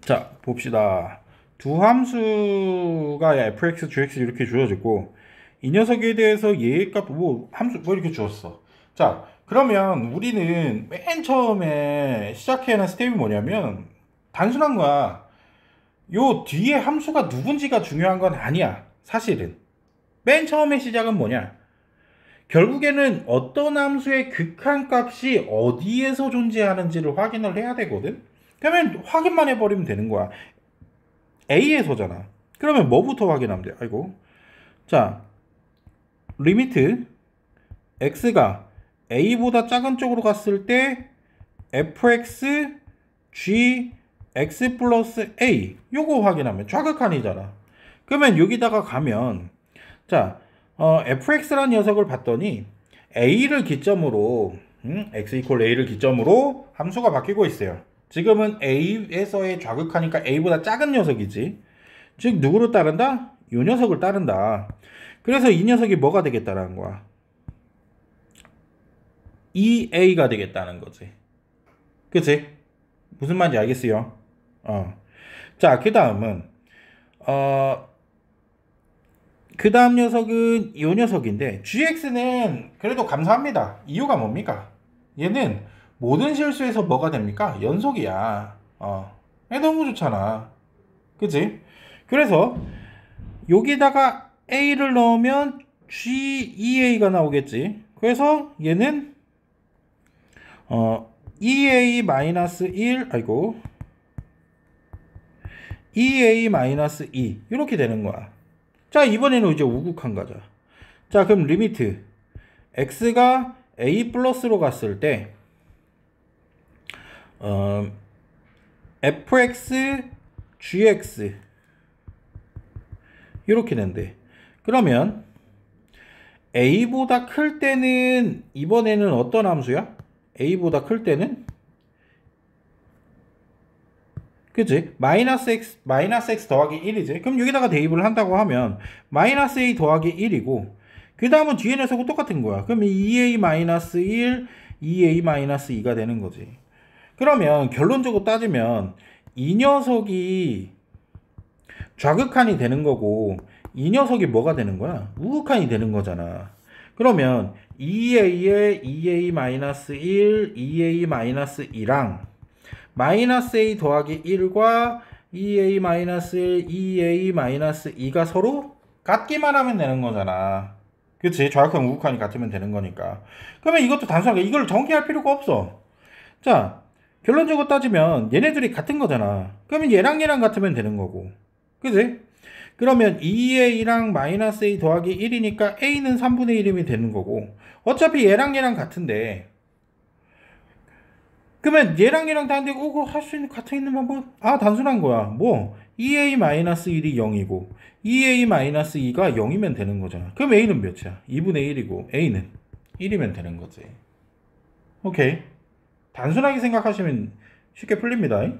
자 봅시다 두 함수가 fx, gx 이렇게 주어졌고 이 녀석에 대해서 예값 뭐 함수 뭐 이렇게 주었어 자 그러면 우리는 맨 처음에 시작해야 하는 스텝이 뭐냐면 단순한 거야 요 뒤에 함수가 누군지가 중요한 건 아니야 사실은 맨 처음에 시작은 뭐냐 결국에는 어떤 함수의 극한값이 어디에서 존재하는지를 확인을 해야 되거든 그러면 확인만 해버리면 되는 거야. A에서잖아. 그러면 뭐부터 확인하면 돼? 아이고. 자, 리미트 x가 a보다 작은 쪽으로 갔을 때 fx g x 플러스 a 요거 확인하면 좌극한이잖아. 그러면 여기다가 가면 자 어, fx라는 녀석을 봤더니 a를 기점으로 음, x 이퀄 a를 기점으로 함수가 바뀌고 있어요. 지금은 A에서의 좌극하니까 A보다 작은 녀석이지. 즉 누구를 따른다? 요 녀석을 따른다. 그래서 이 녀석이 뭐가 되겠다라는 거야. EA가 되겠다는 거지. 그치? 무슨 말인지 알겠어요? 어. 자, 그 다음은, 어, 그 다음 녀석은 요 녀석인데, GX는 그래도 감사합니다. 이유가 뭡니까? 얘는 모든 실수에서 뭐가 됩니까? 연속이야. 어. 너무 좋잖아. 그치? 그래서 여기다가 A를 넣으면 g e a 가 나오겠지. 그래서 얘는 어, EA-1 아이고 EA-2 이렇게 되는 거야. 자 이번에는 이제 우극한 거죠. 자 그럼 리미트 x가 a 플러스로 갔을 때 어, 음, fx, gx 이렇게 된대. 그러면 a보다 클 때는 이번에는 어떤 함수야? a보다 클 때는 그치? 마이너스 x, 마이너스 x 더하기 1이지. 그럼 여기다가 대입을 한다고 하면, 마이너스 a 더하기 1이고, 그 다음은 뒤에 녀석은 똑같은 거야. 그럼 2a e 마이너스 1, 2a e 마이너스 2가 되는 거지. 그러면 결론적으로 따지면 이 녀석이 좌극한이 되는 거고 이 녀석이 뭐가 되는 거야? 우극한이 되는 거잖아. 그러면 EA의 EA-1, EA-2랑 마이너스 A 더하기 1과 EA-1, EA-2가 서로 같기만 하면 되는 거잖아. 그치? 좌극한, 우극한이 같으면 되는 거니까. 그러면 이것도 단순하게 이걸 정리할 필요가 없어. 자, 결론적으로 따지면 얘네들이 같은 거잖아. 그러면 얘랑 얘랑 같으면 되는 거고. 그지? 그러면 2 a 랑 마이너스 a 더하기 1이니까 a는 3분의 1이면 되는 거고 어차피 얘랑 얘랑 같은데 그러면 얘랑 얘랑 다른데 오고 어, 할수 있는 같은 있는 방법 아 단순한 거야 뭐 2a 마이너스 1이 0이고 2a 마이너스 2가 0이면 되는 거잖아 그럼 a는 몇이야 2분의 1이고 a는 1이면 되는 거지 오케이 단순하게 생각하시면 쉽게 풀립니다.